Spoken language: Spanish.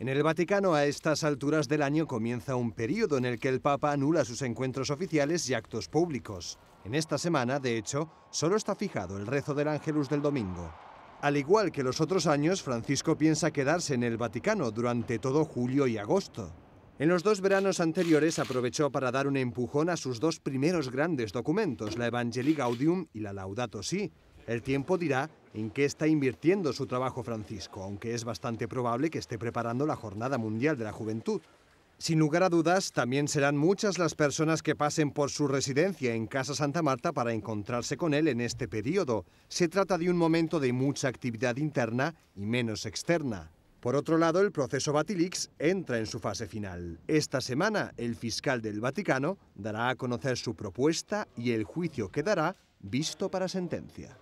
En el Vaticano a estas alturas del año comienza un periodo en el que el Papa anula sus encuentros oficiales y actos públicos. En esta semana, de hecho, solo está fijado el rezo del Ángelus del domingo. Al igual que los otros años, Francisco piensa quedarse en el Vaticano durante todo julio y agosto. En los dos veranos anteriores aprovechó para dar un empujón a sus dos primeros grandes documentos, la Evangelii Gaudium y la Laudato Si. El tiempo dirá en qué está invirtiendo su trabajo Francisco, aunque es bastante probable que esté preparando la Jornada Mundial de la Juventud. Sin lugar a dudas, también serán muchas las personas que pasen por su residencia en Casa Santa Marta para encontrarse con él en este periodo. Se trata de un momento de mucha actividad interna y menos externa. Por otro lado, el proceso Batilix entra en su fase final. Esta semana, el fiscal del Vaticano dará a conocer su propuesta y el juicio quedará visto para sentencia.